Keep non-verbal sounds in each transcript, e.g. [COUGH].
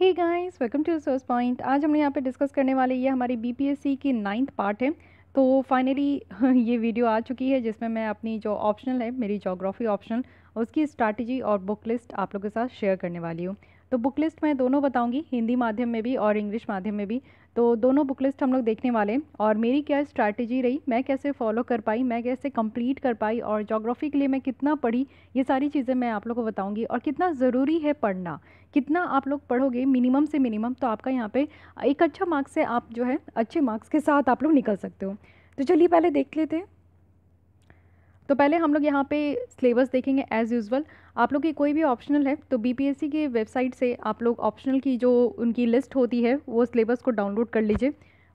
hey guys welcome to source point आज हम यहाँ पे डिस्कस करने वाले ये हमारी बीपीएससी की नाइन्थ पार्ट है तो फाइनली [LAUGHS] ये वीडियो आ चुकी है जिसमें मैं अपनी जो ऑप्शनल है मेरी जोग्राफ़ी ऑप्शनल उसकी स्ट्रैटेजी और बुक लिस्ट आप लोगों के साथ शेयर करने वाली हूँ तो बुक लिस्ट मैं दोनों बताऊंगी हिंदी माध्यम में भी और इंग्लिश माध्यम में भी तो दोनों बुक लिस्ट हम लोग देखने वाले हैं और मेरी क्या स्ट्रैटेजी रही मैं कैसे फॉलो कर पाई मैं कैसे कंप्लीट कर पाई और जोग्राफ़ी के लिए मैं कितना पढ़ी ये सारी चीज़ें मैं आप लोग को बताऊँगी और कितना ज़रूरी है पढ़ना कितना आप लोग पढ़ोगे मिनिमम से मिनिमम तो आपका यहाँ पर एक अच्छा मार्क्स से आप जो है अच्छे मार्क्स के साथ आप लोग निकल सकते हो तो चलिए पहले देख लेते हैं तो पहले हम लोग यहाँ पे सिलेबस देखेंगे एज़ यूज़ुअल आप लोग की कोई भी ऑप्शनल है तो बीपीएससी की वेबसाइट से आप लोग ऑप्शनल की जो उनकी लिस्ट होती है वो सिलेबस को डाउनलोड कर लीजिए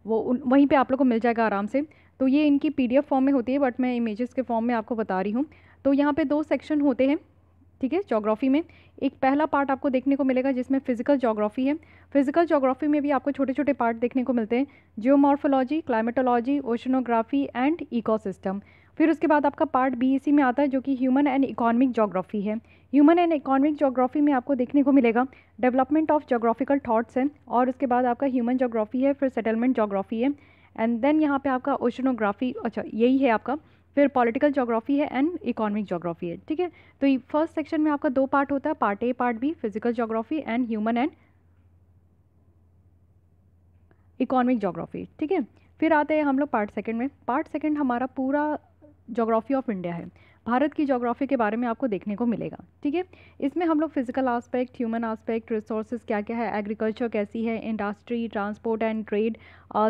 वो उन वहीं पे आप लोग को मिल जाएगा आराम से तो ये इनकी पीडीएफ फॉर्म में होती है बट मैं इमेजेस के फॉर्म में आपको बता रही हूँ तो यहाँ पर दो सेक्शन होते हैं ठीक है जोग्राफ़ी में एक पहला पार्ट आपको देखने को मिलेगा जिसमें फिजिकल जोग्राफ़ी है फिजिकल जोग्राफ़ी में भी आपको छोटे छोटे पार्ट देखने को मिलते हैं geomorphology climatology oceanography and ecosystem फिर उसके बाद आपका पार्ट बी में आता है जो कि ह्यूमन एंड इकोनॉमिक जोग्राफ़ी है ह्यूमन एंड इकोनॉमिक जोग्राफ़ी में आपको देखने को मिलेगा डेवलपमेंट ऑफ जोग्राफिकल थाट्स हैं और उसके बाद आपका ह्यूमन जोग्राफ़ी है फिर सेटलमेंट जोग्राफ़ी है एंड देन यहाँ पे आपका ओशनोग्राफी अच्छा यही है आपका फिर पॉलिटिकल जोग्राफी है एंड इकोनॉमिक जोग्राफी है ठीक है तो ये फर्स्ट सेक्शन में आपका दो पार्ट होता है part A part B physical geography and human and economic geography ठीक है फिर आते हैं हम लोग पार्ट सेकेंड में पार्ट सेकेंड हमारा पूरा जोग्राफ़ी ऑफ इंडिया है भारत की जोग्राफ़ी के बारे में आपको देखने को मिलेगा ठीक है इसमें हम लोग physical aspect human aspect resources क्या क्या है एग्रीकल्चर कैसी है industry transport and trade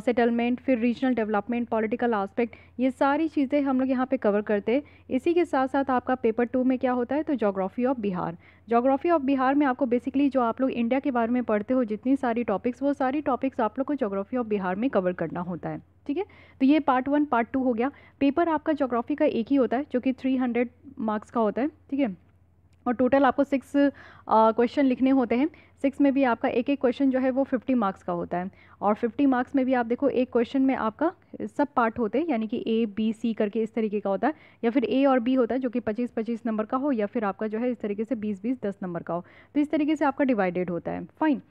settlement फिर रीजनल डेवलपमेंट पॉलिटिकल आस्पेक्ट ये सारी चीज़ें हम लोग यहाँ पे कवर करते हैं इसी के साथ साथ आपका पेपर टू में क्या होता है तो geography of Bihar geography of Bihar में आपको बेसिकली जो आप लोग इंडिया के बारे में पढ़ते हो जितनी सारी टॉपिक्स वो सारी टॉपिक्स आप लोग को जोग्राफ़ी ऑफ बिहार में कवर करना होता है ठीक है तो ये पार्ट वन पार्ट टू हो गया पेपर आपका जोग्राफी का एक ही होता है जो कि थ्री हंड्रेड मार्क्स का होता है ठीक है और टोटल आपको सिक्स क्वेश्चन लिखने होते हैं सिक्स में भी आपका एक एक क्वेश्चन जो है वो फिफ्टी मार्क्स का होता है और फिफ्टी मार्क्स में भी आप देखो एक क्वेश्चन में आपका सब पार्ट होते हैं यानी कि ए बी सी करके इस तरीके का होता है या फिर ए और बी होता है जो कि पच्चीस पच्चीस नंबर का हो या फिर आपका जो है इस तरीके से बीस बीस दस नंबर का हो तो इस तरीके से आपका डिवाइडेड होता है फाइन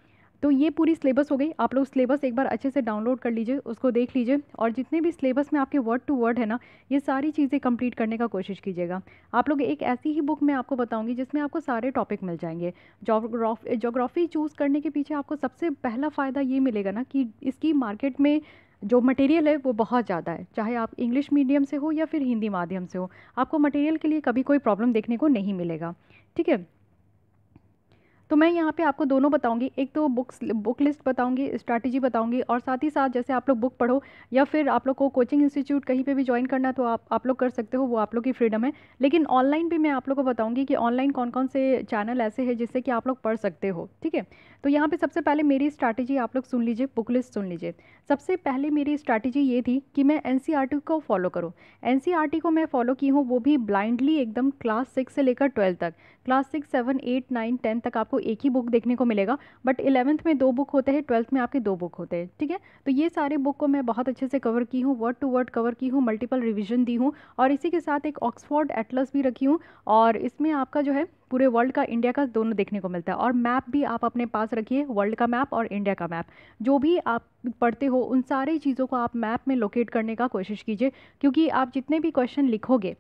तो ये पूरी सिलेबस हो गई आप लोग सिलेबस एक बार अच्छे से डाउनलोड कर लीजिए उसको देख लीजिए और जितने भी सिलेबस में आपके वर्ड टू वर्ड है ना ये सारी चीज़ें कंप्लीट करने का कोशिश कीजिएगा आप लोग एक ऐसी ही बुक मैं आपको बताऊंगी जिसमें आपको सारे टॉपिक मिल जाएंगे जोग्राफी चूज़ करने के पीछे आपको सबसे पहला फ़ायदा ये मिलेगा ना कि इसकी मार्केट में जो मटेरियल है वो बहुत ज़्यादा है चाहे आप इंग्लिश मीडियम से हो या फिर हिंदी माध्यम से हो आपको मटेरियल के लिए कभी कोई प्रॉब्लम देखने को नहीं मिलेगा ठीक है तो मैं यहाँ पे आपको दोनों बताऊँगी एक तो बुक्स बुक लिस्ट बताऊँगी स्ट्रैटेजी बताऊँगी और साथ ही साथ जैसे आप लोग बुक पढ़ो या फिर आप लोग को कोचिंग इंस्टीट्यूट कहीं पे भी ज्वाइन करना तो आप आप लोग कर सकते हो वो आप लोग की फ्रीडम है लेकिन ऑनलाइन भी मैं आप लोग को बताऊँगी कि ऑनलाइन कौन कौन से चैनल ऐसे है जिससे कि आप लोग पढ़ सकते हो ठीक है तो यहाँ पर सबसे पहले मेरी स्ट्रैटेजी आप लोग सुन लीजिए बुक लिस्ट सुन लीजिए सबसे पहले मेरी स्ट्रैटेजी ये थी कि मैं एन e को फॉलो करूँ एन को मैं फॉलो की हूँ वो भी ब्लाइंडली एकदम क्लास सिक्स से लेकर ट्वेल्थ तक class six seven eight nine tenth तक आपको एक ही बुक देखने को मिलेगा बट इलेवंथ में दो बुक होते हैं ट्वेल्थ में आपके दो बुक होते हैं ठीक है तो ये सारे बुक को मैं बहुत अच्छे से कवर की हूँ वर्ड टू वर्ड कवर की हूँ मल्टीपल रिविजन दी हूँ और इसी के साथ एक ऑक्सफोर्ड एटलस भी रखी हूँ और इसमें आपका जो है पूरे वर्ल्ड का इंडिया का दोनों देखने को मिलता है और मैप भी आप अपने पास रखिए वर्ल्ड का मैप और इंडिया का मैप जो भी आप पढ़ते हो उन सारी चीज़ों को आप मैप में लोकेट करने का कोशिश कीजिए क्योंकि आप जितने भी क्वेश्चन लिखोगे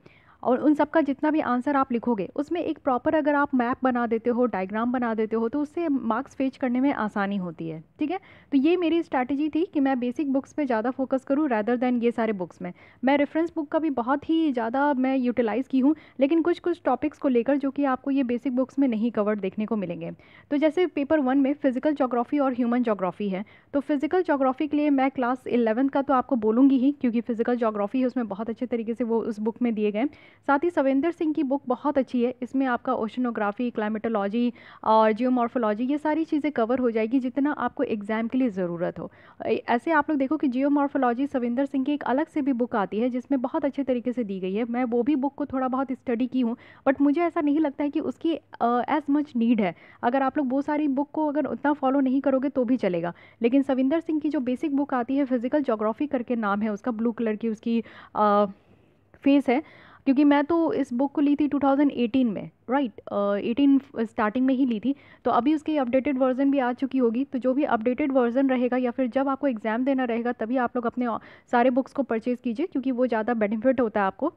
और उन सब का जितना भी आंसर आप लिखोगे उसमें एक प्रॉपर अगर आप मैप बना देते हो डायग्राम बना देते हो तो उससे मार्क्स फेच करने में आसानी होती है ठीक है तो ये मेरी स्ट्रैटेजी थी कि मैं बेसिक बुक्स पे ज़्यादा फोकस करूँ रैदर दैन ये सारे बुक्स में मैं रेफरेंस बुक का भी बहुत ही ज़्यादा मैं यूटिलाइज़ की हूँ लेकिन कुछ कुछ टॉपिक्स को लेकर जो कि आपको ये बेसिक बुक्स में नहीं कवर्ड देखने को मिलेंगे तो जैसे पेपर वन में फ़िजिकल जोग्राफ़ी और ह्यूमन जोग्राफ़ी है तो फिज़िकल जोग्राफ़ी के लिए मैं क्लास इलेवंथ का तो आपको बोलूँगी ही क्योंकि फ़िज़िकल जोग्राफ़ी है उसमें बहुत अच्छे तरीके से वो उस बुक में दिए गए साथ ही सविंदर सिंह की बुक बहुत अच्छी है इसमें आपका ओशनोग्राफी क्लाइमेटोलॉजी और जियोमॉर्फोलॉजी ये सारी चीज़ें कवर हो जाएगी जितना आपको एग्ज़ाम के लिए ज़रूरत हो ऐसे आप लोग देखो कि जियोमॉर्फोलॉजी सविंदर सिंह की एक अलग से भी बुक आती है जिसमें बहुत अच्छे तरीके से दी गई है मैं वो भी बुक को थोड़ा बहुत स्टडी की हूँ बट मुझे ऐसा नहीं लगता है कि उसकी एज मच नीड है अगर आप लोग वो सारी बुक को अगर उतना फॉलो नहीं करोगे तो भी चलेगा लेकिन सविंदर सिंह की जो बेसिक बुक आती है फिजिकल जोग्राफी करके नाम है उसका ब्लू कलर की उसकी फेस है क्योंकि मैं तो इस बुक को ली थी 2018 में राइट right, uh, 18 स्टार्टिंग में ही ली थी तो अभी उसकी अपडेटेड वर्जन भी आ चुकी होगी तो जो भी अपडेटेड वर्जन रहेगा या फिर जब आपको एग्ज़ाम देना रहेगा तभी आप लोग अपने सारे बुक्स को परचेज़ कीजिए क्योंकि वो ज़्यादा बेनिफिट होता है आपको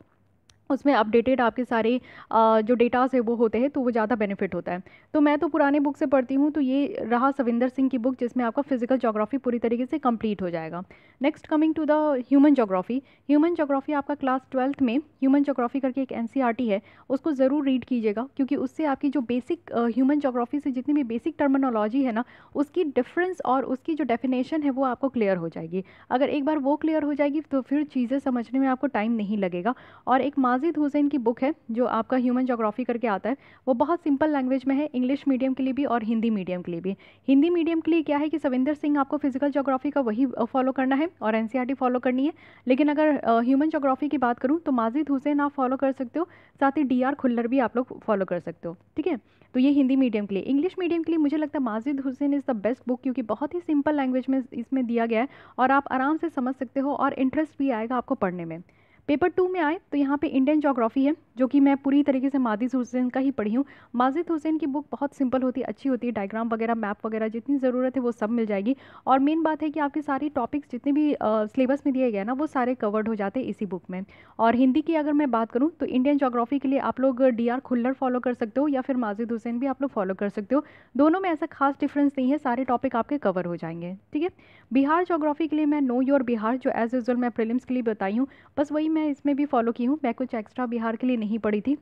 उसमें अपडेटेड आपके सारे जो डेटास है वो होते हैं तो वो ज़्यादा बेनिफिट होता है तो मैं तो पुराने बुक से पढ़ती हूँ तो ये रहा सविंदर सिंह की बुक जिसमें आपका फिजिकल जोग्राफी पूरी तरीके से कंप्लीट हो जाएगा next coming to the human geography human geography आपका क्लास ट्वेल्थ में ह्यूमन जोग्राफी करके एक एन e है उसको ज़रूर रीड कीजिएगा क्योंकि उससे आपकी जो बेसिक ह्यूमन जोग्राफी से जितनी भी बेसिक टर्मिनोलॉजी है ना उसकी डिफरेंस और उसकी जो डेफिनेशन है वो आपको क्लियर हो जाएगी अगर एक बार वो क्लियर हो जाएगी तो फिर चीज़ें समझने में आपको टाइम नहीं लगेगा और एक माजिद हुसैन की बुक है जो आपका ह्यूमन जोग्राफी करके आता है वो बहुत सिंपल लैंग्वेज में है इंग्लिश मीडियम के लिए भी और हिंदी मीडियम के लिए भी हिंदी मीडियम के लिए क्या है कि सविंदर सिंह आपको फिजिकल जोग्राफी का वही फॉलो करना है और एन फॉलो करनी है लेकिन अगर ह्यूमन जोग्राफी की बात करूँ तो माजिद हुसैन आप फॉलो कर सकते हो साथ ही डी खुल्लर भी आप लोग फॉलो कर सकते हो ठीक है तो ये हिंदी मीडियम के लिए इंग्लिश मीडियम के लिए मुझे लगता है Majid Hussain is the best book क्योंकि बहुत ही सिंपल लैंग्वेज में इसमें दिया गया है और आप आराम से समझ सकते हो और इंटरेस्ट भी आएगा आपको पढ़ने में पेपर टू में आए तो यहाँ पे इंडियन जोग्राफी है जो कि मैं पूरी तरीके से माजिद हुसैन का ही पढ़ी हूँ माजिद हुसैन की बुक बहुत सिंपल होती है अच्छी होती है डायग्राम वगैरह मैप वगैरह जितनी ज़रूरत है वो सब मिल जाएगी और मेन बात है कि आपके सारे टॉपिक्स जितने भी सिलेबस में दिए गए ना वो सारे कवर्ड हो जाते हैं इसी बुक में और हिंदी की अगर मैं बात करूँ तो इंडियन जोग्राफी के लिए आप लोग डी आर खुल्लर फॉलो कर सकते हो या फिर माजिद हुसैन भी आप लोग फॉलो कर सकते हो दोनों में ऐसा खास डिफरेंस नहीं है सारे टॉपिक आपके कवर हो जाएंगे ठीक है बिहार जोग्राफी के लिए मैं नो योर बिहार जो एज़ यूजल मैं प्रिलिम्स के लिए बताई हूँ बस वही मैं इसमें भी फॉलो की हूँ मैं कुछ एक्स्ट्रा बिहार के लिए नहीं पढ़ी थी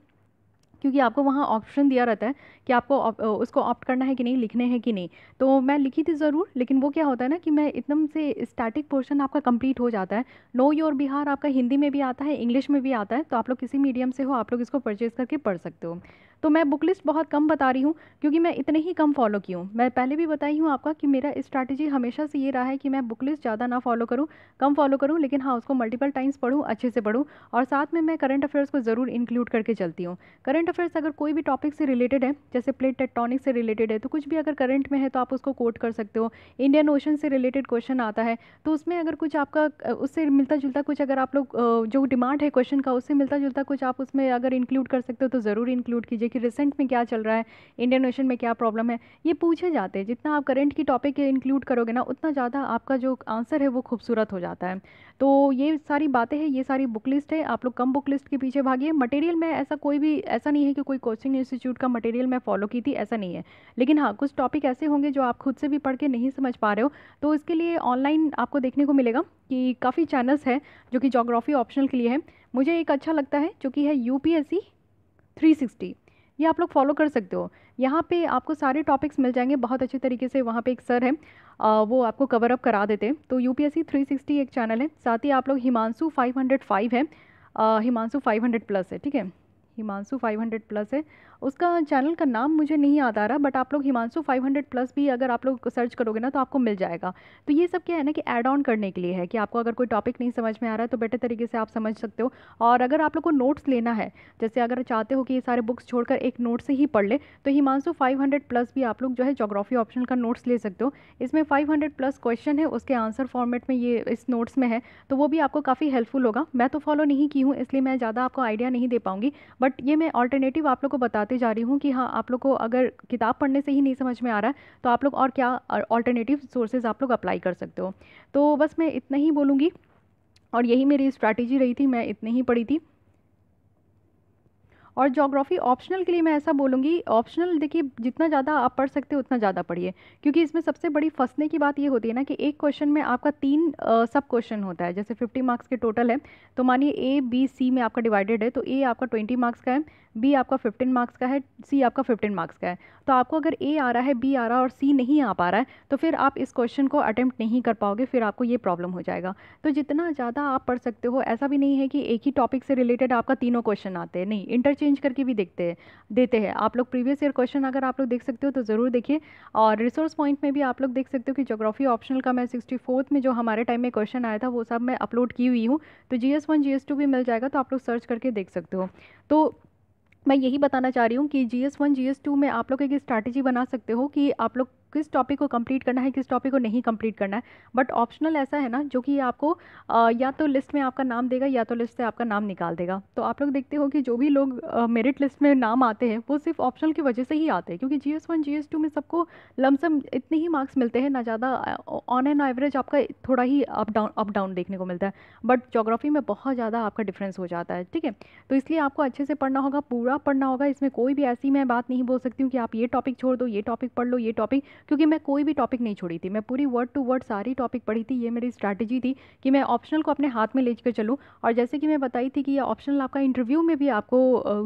क्योंकि आपको वहाँ ऑप्शन दिया रहता है कि आपको उसको ऑप्ट करना है कि नहीं लिखने हैं कि नहीं तो मैं लिखी थी ज़रूर लेकिन वो क्या होता है ना कि मैं एकदम से स्टैटिक पोर्शन आपका कंप्लीट हो जाता है नो योर बिहार आपका हिंदी में भी आता है इंग्लिश में भी आता है तो आप लोग किसी मीडियम से हो आप लोग इसको परचेज़ करके पढ़ सकते हो तो मैं बुक लिस्ट बहुत कम बता रही हूँ क्योंकि मैं इतने ही कम फॉलो की हूँ मैं पहले भी बताई हूँ आपका कि मेरा स्ट्रैटेजी हमेशा से ये रहा है कि मैं बुक लिस्ट ज़्यादा ना फॉलो करूँ कम फॉलो करूँ लेकिन हाँ उसको मल्टीपल टाइम्स पढ़ूँ अच्छे से पढ़ूँ और साथ में मैं करंट अफेयर्स को ज़रूर इंक्लूड करके चलती हूँ करंट अफेयर्स अगर कोई भी टॉपिक से रिलेटेड है जैसे प्लेट टेक्टोनिक से रिलेटेड है तो कुछ भी अगर करंट में है तो आप उसको कोट कर सकते हो इंडियन ओशन से रिलेटेड क्वेश्चन आता है तो उसमें अगर कुछ आपका उससे मिलता जुलता कुछ अगर आप लोग जो डिमांड है क्वेश्चन का उससे मिलता जुलता कुछ आप उसमें अगर इंक्लूड कर सकते हो तो ज़रूर इंक्लूड कीजिए कि रिसेंट में क्या चल रहा है इंडियन ओशन में क्या प्रॉब्लम है ये पूछे जाते हैं जितना आप करंट की टॉपिक इंक्लूड करोगे ना उतना ज़्यादा आपका जो आंसर है वो खूबसूरत हो जाता है तो ये सारी बातें हैं ये सारी बुक लिस्ट है आप लोग कम बुक लिस्ट के पीछे भागिए मटेरियल में ऐसा कोई भी ऐसा नहीं है कि कोई कोचिंग इंस्टीट्यूट का मटेरियल मैं फॉलो की थी ऐसा नहीं है लेकिन हाँ कुछ टॉपिक ऐसे होंगे जो आप खुद से भी पढ़ के नहीं समझ पा रहे हो तो इसके लिए ऑनलाइन आपको देखने को मिलेगा कि काफ़ी चैनल्स हैं जो कि जोग्राफ़ी ऑप्शनल के लिए है मुझे एक अच्छा लगता है जो कि है U P S C three sixty ये आप लोग फॉलो कर सकते हो यहाँ पे आपको सारे टॉपिक्स मिल जाएंगे बहुत अच्छे तरीके से वहाँ पे एक सर है आ, वो आपको कवर अप करा देते हैं तो यू पी एक चैनल है साथ ही आप लोग हिमांशु फाइव है हिमांशु फाइव प्लस है ठीक है हिमांशु फाइव प्लस है उसका चैनल का नाम मुझे नहीं याद आ रहा बट आप लोग हिमांशु 500 प्लस भी अगर आप लोग सर्च करोगे ना तो आपको मिल जाएगा तो ये सब क्या है ना कि एड ऑन करने के लिए है कि आपको अगर कोई टॉपिक नहीं समझ में आ रहा है तो बेटर तरीके से आप समझ सकते हो और अगर आप लोग को नोट्स लेना है जैसे अगर चाहते हो कि ये सारे बुक्स छोड़कर एक नोट से ही पढ़ ले तो हिमांशु फाइव प्लस भी आप लोग जो है जोग्राफी ऑप्शन का नोट्स ले सकते हो इसमें फाइव प्लस क्वेश्चन है उसके आंसर फॉर्मेट में ये इस नोट्स में है तो वो भी आपको काफ़ी हेल्पफुल होगा मैं तो फॉलो नहीं की हूँ इसलिए मैं ज़्यादा आपको आइडिया नहीं दे पाऊँगी बट ये मैं ऑल्टरनेटिव आप लोग को बताती बताते जा रही हूँ कि हाँ आप लोग को अगर किताब पढ़ने से ही नहीं समझ में आ रहा है तो आप लोग और क्या ऑल्टरनेटिव सोर्सेज आप लोग अप्लाई कर सकते हो तो बस मैं इतना ही बोलूँगी और यही मेरी स्ट्रैटेजी रही थी मैं इतनी ही पढ़ी थी और जोग्राफ़ी ऑप्शनल के लिए मैं ऐसा बोलूँगी ऑप्शनल देखिए जितना ज़्यादा आप पढ़ सकते हो उतना ज़्यादा पढ़िए क्योंकि इसमें सबसे बड़ी फंसने की बात ये होती है ना कि एक क्वेश्चन में आपका तीन सब क्वेश्चन होता है जैसे फिफ्टी मार्क्स के टोटल है तो मानिए ए बी सी में आपका डिवाइडेड है तो ए आपका ट्वेंटी मार्क्स का है बी आपका फिफ्टीन मार्क्स का है सी आपका फिफ्टीन मार्क्स का है तो आपको अगर ए आ रहा है बी आ रहा है और सी नहीं आ पा रहा है तो फिर आप इस क्वेश्चन को अटैम्प्ट नहीं कर पाओगे फिर आपको ये प्रॉब्लम हो जाएगा तो जितना ज़्यादा आप पढ़ सकते हो ऐसा भी नहीं है कि एक ही टॉपिक से रिलेटेड आपका तीनों क्वेश्चन आते हैं नहीं इंटरचेंज चेंज करके भी देखते हैं देते हैं आप लोग प्रीवियस ईयर क्वेश्चन अगर आप लोग देख सकते हो तो ज़रूर देखिए और रिसोर्स पॉइंट में भी आप लोग देख सकते हो कि जोग्राफी ऑप्शनल का मैं सिक्सटी में जो हमारे टाइम में क्वेश्चन आया था वो सब मैं अपलोड की हुई हूँ तो जी एस भी मिल जाएगा तो आप लोग सर्च करके देख सकते हो तो मैं यही बताना चाह रही हूँ कि G S one G two में आप लोग एक स्ट्रैटेजी बना सकते हो कि आप लोग किस टॉपिक को कंप्लीट करना है किस टॉपिक को नहीं कंप्लीट करना है बट ऑप्शनल ऐसा है ना जो कि आपको आ, या तो लिस्ट में आपका नाम देगा या तो लिस्ट से आपका नाम निकाल देगा तो आप लोग देखते हो कि जो भी लोग मेरिट लिस्ट में नाम आते हैं वो सिर्फ ऑप्शनल की वजह से ही आते हैं क्योंकि G S one G S two में सबको लमसम इतने ही मार्क्स मिलते हैं ना ज़्यादा ऑन एन एवरेज आपका थोड़ा ही अप डाउन अप डाउन देखने को मिलता है बट जोग्राफी में बहुत ज़्यादा आपका डिफरेंस हो जाता है ठीक है तो इसलिए आपको अच्छे से पढ़ना होगा पूरा पढ़ना होगा इसमें कोई भी ऐसी मैं बात नहीं बोल सकती हूँ कि आप ये टॉपिक छोड़ दो ये टॉपिक पढ़ लो ये टॉपिक क्योंकि मैं कोई भी टॉपिक नहीं छोड़ी थी मैं पूरी वर्ड टू वर्ड सारी टॉपिक पढ़ी थी ये मेरी स्ट्रैटेजी थी कि मैं ऑप्शनल को अपने हाथ में ले कर चलूँ और जैसे कि मैं बताई थी कि ये ऑप्शनल आपका इंटरव्यू में भी आपको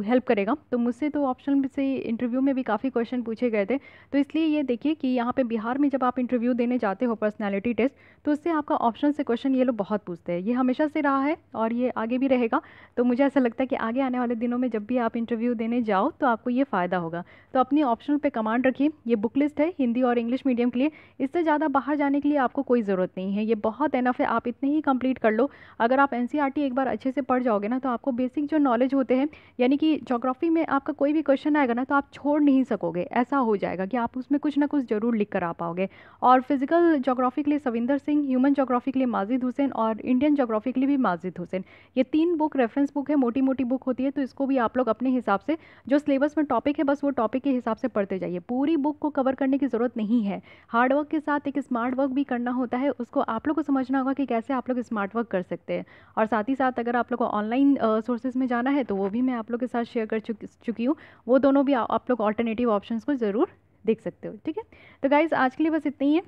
हेल्प करेगा तो मुझसे तो ऑप्शनल से इंटरव्यू में भी काफ़ी क्वेश्चन पूछे गए थे तो इसलिए ये देखिए कि यहाँ पर बिहार में जब आप इंटरव्यू देने जाते हो पर्सनैलिटी टेस्ट तो उससे आपका ऑप्शन से क्वेश्चन ये लोग बहुत पूछते हैं ये हमेशा से रहा है और ये आगे भी रहेगा तो मुझे ऐसा लगता है कि आगे आने वाले दिनों में जब भी आप इंटरव्यू देने जाओ तो आपको ये फ़ायदा होगा तो अपनी ऑप्शन पर कमांड रखिए ये बुक लिस्ट है हिंदी और इंग्लिश मीडियम के लिए इससे ज़्यादा बाहर जाने के लिए आपको कोई ज़रूरत नहीं है ये बहुत एनफ है आप इतने ही कंप्लीट कर लो अगर आप एन e एक बार अच्छे से पढ़ जाओगे ना तो आपको बेसिक जो नॉलेज होते हैं यानी कि जोग्राफी में आपका कोई भी क्वेश्चन आएगा ना तो आप छोड़ नहीं सकोगे ऐसा हो जाएगा कि आप उसमें कुछ ना कुछ ज़रूर लिख कर आ पाओगे और फिजिकल जोग्राफी के लिए सविंदर सिंह ह्यूमन जोग्राफी के लिए माजिद हुसैन और इंडियन जोग्राफी के लिए भी माजिद हुसैन ये तीन बुक रेफरेंस बुक है मोटी मोटी बुक होती है तो इसको भी आप लोग अपने हिसाब से जो सिलेबस में टॉपिक है बस वो टॉपिक के हिसाब से पढ़ते जाइए पूरी बुक को कवर करने की ज़रूरत नहीं है हार्ड वर्क के साथ एक स्मार्ट वर्क भी करना होता है उसको आप लोग को समझना होगा कि कैसे आप लोग स्मार्ट वर्क कर सकते हैं और साथ ही साथ अगर आप लोग को ऑनलाइन सोर्सेज में जाना है तो वो भी मैं आप लोग के साथ शेयर कर चुकी हूँ वो दोनों भी आप लोग ऑल्टरनेटिव ऑप्शन को ज़रूर देख सकते हो ठीक है तो गाइज़ आज के लिए बस इतना ही है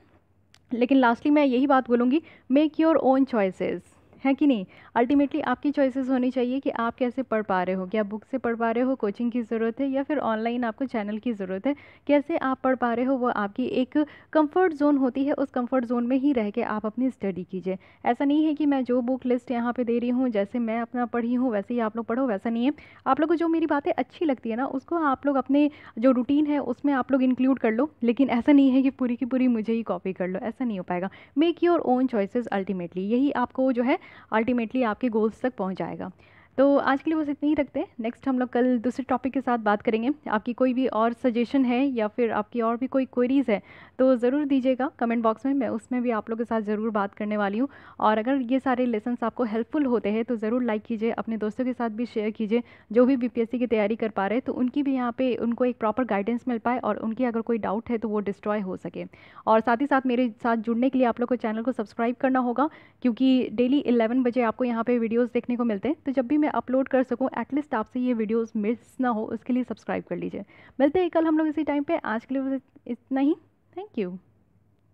लेकिन लास्टली मैं यही बात बोलूँगी मेक योर ओन चॉइसेज़ है कि नहीं अल्टीमेटली आपकी चॉइसेस होनी चाहिए कि आप कैसे पढ़ पा रहे हो क्या बुक से पढ़ पा रहे हो कोचिंग की ज़रूरत है या फिर ऑनलाइन आपको चैनल की ज़रूरत है कैसे आप पढ़ पा रहे हो वो आपकी एक कंफर्ट जोन होती है उस कंफर्ट जोन में ही रह के आप अपनी स्टडी कीजिए ऐसा नहीं है कि मैं जो बुक लिस्ट यहाँ पर दे रही हूँ जैसे मैं अपना पढ़ी हूँ वैसे ही आप लोग पढ़ो वैसा नहीं है आप लोग को जो मेरी बातें अच्छी लगती है ना उसको आप लोग अपने जो रूटीन है उसमें आप लोग इंक्लूड कर लो लेकिन ऐसा नहीं है कि पूरी की पूरी मुझे ही कॉपी कर लो ऐसा नहीं हो पाएगा make your own choices ultimately यही आपको जो है अल्टीमेटली आपके गोल्स तक जाएगा तो आज के लिए बस इतनी ही रखते हैं नेक्स्ट हम लोग कल दूसरे टॉपिक के साथ बात करेंगे आपकी कोई भी और सजेशन है या फिर आपकी और भी कोई क्वेरीज़ है तो ज़रूर दीजिएगा कमेंट बॉक्स में मैं उसमें भी आप लोग के साथ ज़रूर बात करने वाली हूँ और अगर ये सारे लेसन्स आपको हेल्पफुल होते हैं तो ज़रूर लाइक कीजिए अपने दोस्तों के साथ भी शेयर कीजिए जो भी बी की तैयारी कर पा रहे तो उनकी भी यहाँ पर उनको एक प्रॉपर गाइडेंस मिल पाए और उनकी अगर कोई डाउट है तो वो डिस्ट्रॉय हो सके और साथ ही साथ मेरे साथ जुड़ने के लिए आप लोग को चैनल को सब्सक्राइब करना होगा क्योंकि डेली इलेवन बजे आपको यहाँ पर वीडियोज़ देखने को मिलते हैं तो जब भी मैं अपलोड कर सकूँ एटलीस्ट आपसे ये वीडियोस मिस ना हो उसके लिए सब्सक्राइब कर लीजिए मिलते हैं कल हम लोग इसी टाइम पे आज के लिए इतना ही थैंक यू